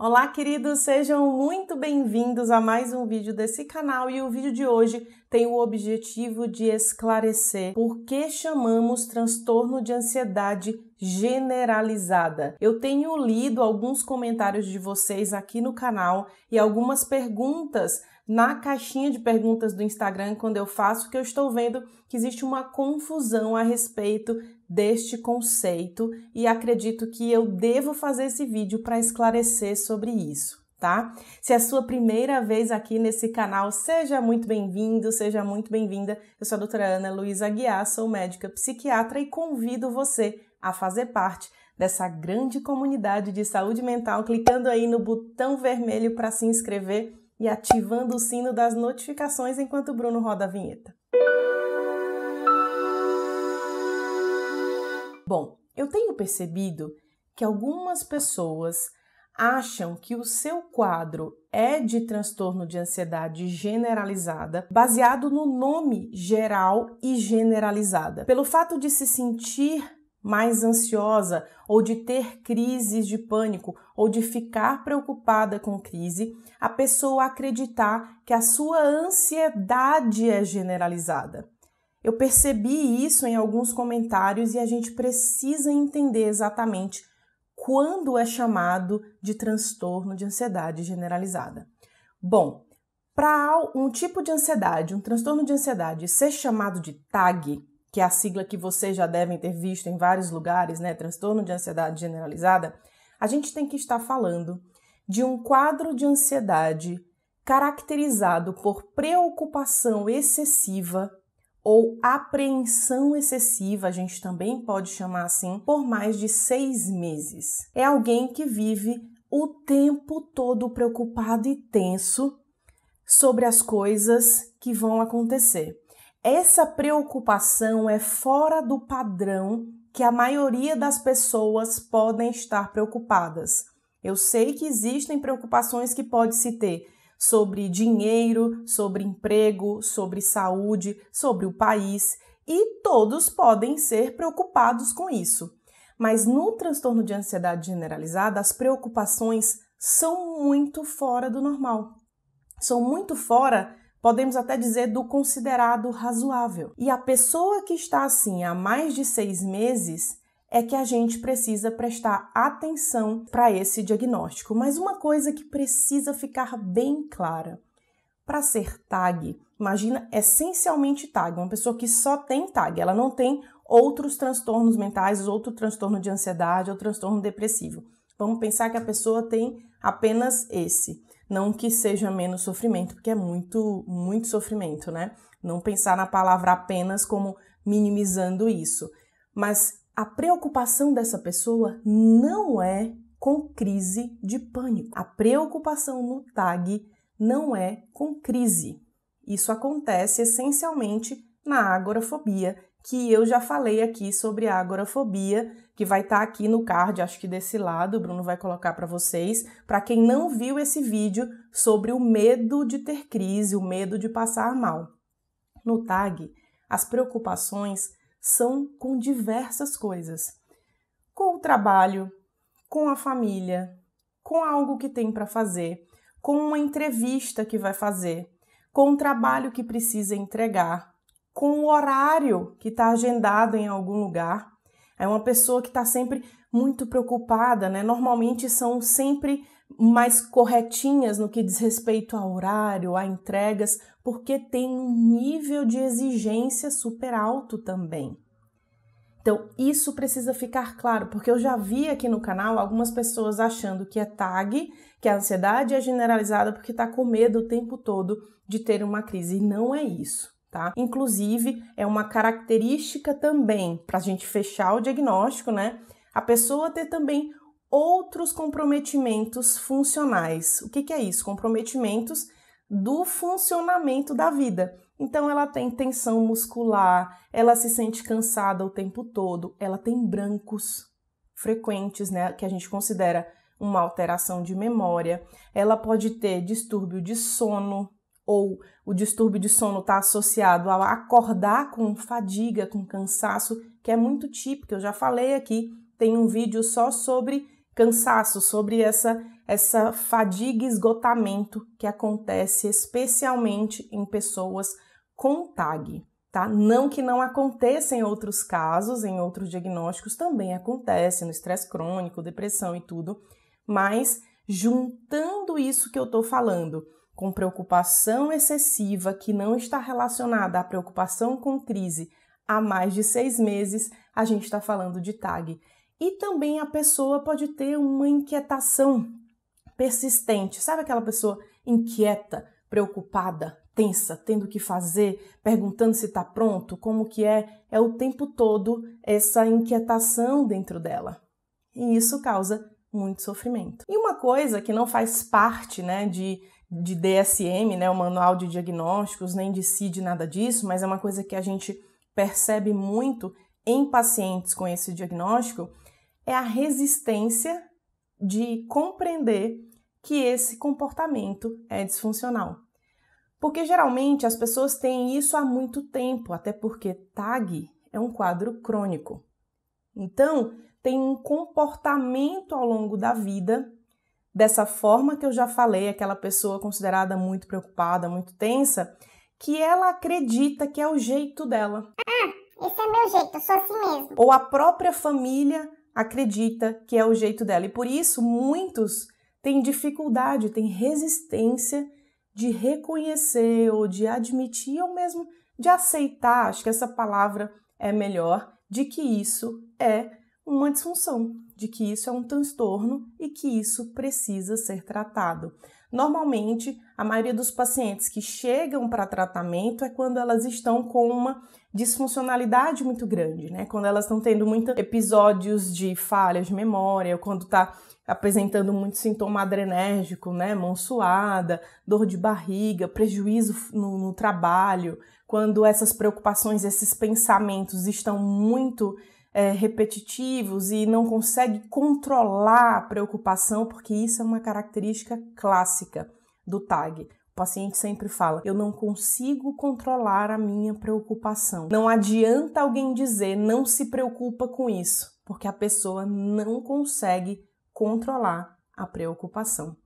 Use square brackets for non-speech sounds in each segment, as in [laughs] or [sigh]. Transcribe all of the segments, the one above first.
Olá, queridos, sejam muito bem-vindos a mais um vídeo desse canal e o vídeo de hoje tem o objetivo de esclarecer por que chamamos transtorno de ansiedade generalizada. Eu tenho lido alguns comentários de vocês aqui no canal e algumas perguntas na caixinha de perguntas do Instagram quando eu faço, que eu estou vendo que existe uma confusão a respeito deste conceito e acredito que eu devo fazer esse vídeo para esclarecer sobre isso. Tá? Se é a sua primeira vez aqui nesse canal, seja muito bem-vindo, seja muito bem-vinda. Eu sou a doutora Ana Luísa Guiar, sou médica psiquiatra e convido você a fazer parte dessa grande comunidade de saúde mental, clicando aí no botão vermelho para se inscrever e ativando o sino das notificações enquanto o Bruno roda a vinheta. Bom, eu tenho percebido que algumas pessoas acham que o seu quadro é de transtorno de ansiedade generalizada, baseado no nome geral e generalizada. Pelo fato de se sentir mais ansiosa, ou de ter crises de pânico, ou de ficar preocupada com crise, a pessoa acreditar que a sua ansiedade é generalizada. Eu percebi isso em alguns comentários e a gente precisa entender exatamente quando é chamado de transtorno de ansiedade generalizada. Bom, para um tipo de ansiedade, um transtorno de ansiedade ser chamado de TAG, que é a sigla que vocês já devem ter visto em vários lugares, né, transtorno de ansiedade generalizada, a gente tem que estar falando de um quadro de ansiedade caracterizado por preocupação excessiva ou apreensão excessiva, a gente também pode chamar assim, por mais de seis meses. É alguém que vive o tempo todo preocupado e tenso sobre as coisas que vão acontecer. Essa preocupação é fora do padrão que a maioria das pessoas podem estar preocupadas. Eu sei que existem preocupações que pode se ter sobre dinheiro, sobre emprego, sobre saúde, sobre o país, e todos podem ser preocupados com isso. Mas no transtorno de ansiedade generalizada, as preocupações são muito fora do normal. São muito fora podemos até dizer do considerado razoável. E a pessoa que está assim há mais de seis meses é que a gente precisa prestar atenção para esse diagnóstico. Mas uma coisa que precisa ficar bem clara: para ser TAG, imagina essencialmente TAG, uma pessoa que só tem TAG, ela não tem outros transtornos mentais, outro transtorno de ansiedade ou transtorno depressivo. Vamos pensar que a pessoa tem apenas esse. Não que seja menos sofrimento, porque é muito, muito sofrimento, né? Não pensar na palavra apenas como minimizando isso. Mas a preocupação dessa pessoa não é com crise de pânico. A preocupação no TAG não é com crise. Isso acontece essencialmente na agorafobia, que eu já falei aqui sobre a agorafobia que vai estar tá aqui no card, acho que desse lado, o Bruno vai colocar para vocês, para quem não viu esse vídeo sobre o medo de ter crise, o medo de passar mal. No TAG, as preocupações são com diversas coisas. Com o trabalho, com a família, com algo que tem para fazer, com uma entrevista que vai fazer, com o trabalho que precisa entregar, com o horário que está agendado em algum lugar é uma pessoa que está sempre muito preocupada, né? Normalmente são sempre mais corretinhas no que diz respeito a horário, a entregas, porque tem um nível de exigência super alto também. Então, isso precisa ficar claro, porque eu já vi aqui no canal algumas pessoas achando que é tag, que a ansiedade é generalizada porque está com medo o tempo todo de ter uma crise. E não é isso tá? Inclusive, é uma característica também para a gente fechar o diagnóstico, né? A pessoa ter também outros comprometimentos funcionais. O que, que é isso? Comprometimentos do funcionamento da vida. Então, ela tem tensão muscular, ela se sente cansada o tempo todo, ela tem brancos frequentes, né? Que a gente considera uma alteração de memória, ela pode ter distúrbio de sono, ou o distúrbio de sono está associado a acordar com fadiga, com cansaço, que é muito típico. Eu já falei aqui, tem um vídeo só sobre cansaço, sobre essa essa fadiga e esgotamento que acontece especialmente em pessoas com TAG, tá? Não que não aconteça em outros casos, em outros diagnósticos também acontece, no estresse crônico, depressão e tudo, mas juntando isso que eu estou falando com preocupação excessiva que não está relacionada à preocupação com crise há mais de seis meses, a gente está falando de TAG. E também a pessoa pode ter uma inquietação persistente. Sabe aquela pessoa inquieta, preocupada, tensa, tendo que fazer, perguntando se está pronto, como que é? É o tempo todo essa inquietação dentro dela. E isso causa muito sofrimento. E uma coisa que não faz parte né, de de DSM, né, o Manual de Diagnósticos, nem de CID, nada disso, mas é uma coisa que a gente percebe muito em pacientes com esse diagnóstico, é a resistência de compreender que esse comportamento é disfuncional. Porque geralmente as pessoas têm isso há muito tempo, até porque TAG é um quadro crônico. Então, tem um comportamento ao longo da vida dessa forma que eu já falei, aquela pessoa considerada muito preocupada, muito tensa, que ela acredita que é o jeito dela. Ah, esse é meu jeito, eu sou assim mesmo. Ou a própria família acredita que é o jeito dela. E por isso muitos têm dificuldade, têm resistência de reconhecer ou de admitir ou mesmo de aceitar, acho que essa palavra é melhor, de que isso é uma disfunção, de que isso é um transtorno e que isso precisa ser tratado. Normalmente, a maioria dos pacientes que chegam para tratamento é quando elas estão com uma disfuncionalidade muito grande, né? Quando elas estão tendo muitos episódios de falhas de memória, ou quando está apresentando muito sintoma adrenérgico, né? Mão suada, dor de barriga, prejuízo no, no trabalho, quando essas preocupações, esses pensamentos estão muito é, repetitivos e não consegue controlar a preocupação, porque isso é uma característica clássica do TAG. O paciente sempre fala: eu não consigo controlar a minha preocupação. Não adianta alguém dizer não se preocupa com isso, porque a pessoa não consegue controlar a preocupação.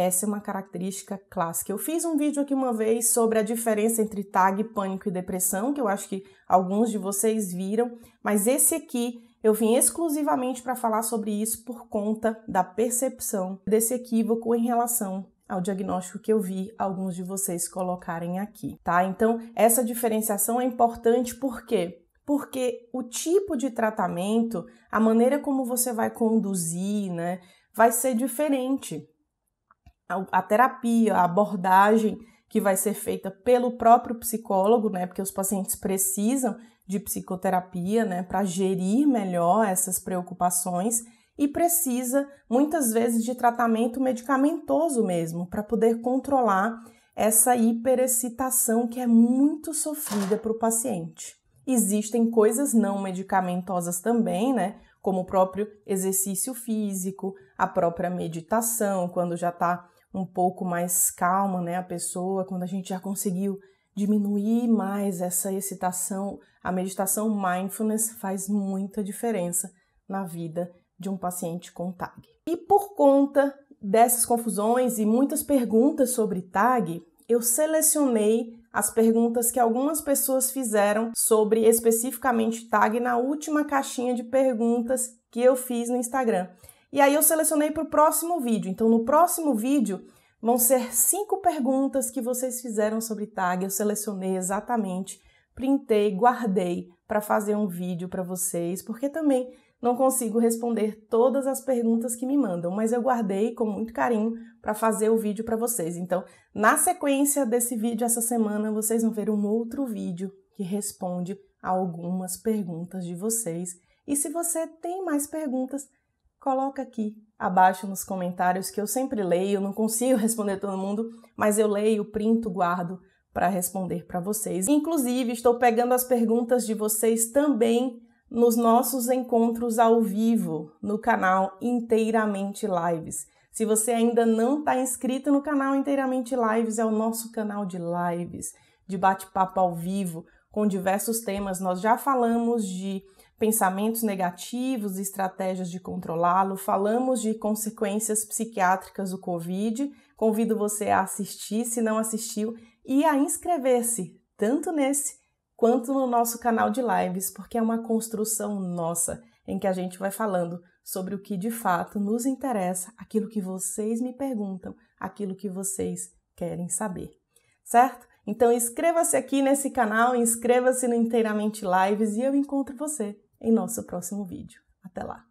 Essa é uma característica clássica. Eu fiz um vídeo aqui uma vez sobre a diferença entre tag, pânico e depressão, que eu acho que alguns de vocês viram, mas esse aqui eu vim exclusivamente para falar sobre isso por conta da percepção desse equívoco em relação ao diagnóstico que eu vi alguns de vocês colocarem aqui, tá? Então, essa diferenciação é importante por quê? Porque o tipo de tratamento, a maneira como você vai conduzir, né, vai ser diferente a terapia, a abordagem que vai ser feita pelo próprio psicólogo, né? Porque os pacientes precisam de psicoterapia, né, para gerir melhor essas preocupações e precisa muitas vezes de tratamento medicamentoso mesmo para poder controlar essa hiperexcitação que é muito sofrida para o paciente. Existem coisas não medicamentosas também, né? Como o próprio exercício físico, a própria meditação, quando já está um pouco mais calma, né, a pessoa, quando a gente já conseguiu diminuir mais essa excitação, a meditação mindfulness faz muita diferença na vida de um paciente com TAG. E por conta dessas confusões e muitas perguntas sobre TAG, eu selecionei as perguntas que algumas pessoas fizeram sobre especificamente tag na última caixinha de perguntas que eu fiz no Instagram. E aí eu selecionei para o próximo vídeo. Então, no próximo vídeo, Vão ser cinco perguntas que vocês fizeram sobre tag, eu selecionei exatamente, printei, guardei para fazer um vídeo para vocês, porque também não consigo responder todas as perguntas que me mandam, mas eu guardei com muito carinho para fazer o vídeo para vocês. Então, na sequência desse vídeo essa semana, vocês vão ver um outro vídeo que responde a algumas perguntas de vocês. E se você tem mais perguntas, Coloca aqui abaixo nos comentários que eu sempre leio, não consigo [laughs] responder todo mundo, mas eu leio, printo, guardo para responder para vocês. Inclusive, estou pegando as perguntas de vocês também nos nossos encontros ao vivo no canal Inteiramente Lives. Se você ainda não está inscrito no canal Inteiramente Lives, é o nosso canal de lives, de bate-papo ao vivo, com diversos temas. Nós já falamos de pensamentos negativos, estratégias de controlá-lo, falamos de consequências psiquiátricas do Covid. Convido você a assistir, se não assistiu, e a inscrever-se, tanto nesse quanto no nosso canal de lives, porque é uma construção nossa em que a gente vai falando sobre o que de fato nos interessa, aquilo que vocês me perguntam, aquilo que vocês querem saber, certo? Então inscreva-se aqui nesse canal, inscreva-se no Inteiramente Lives e eu encontro você em nosso próximo vídeo. Até lá!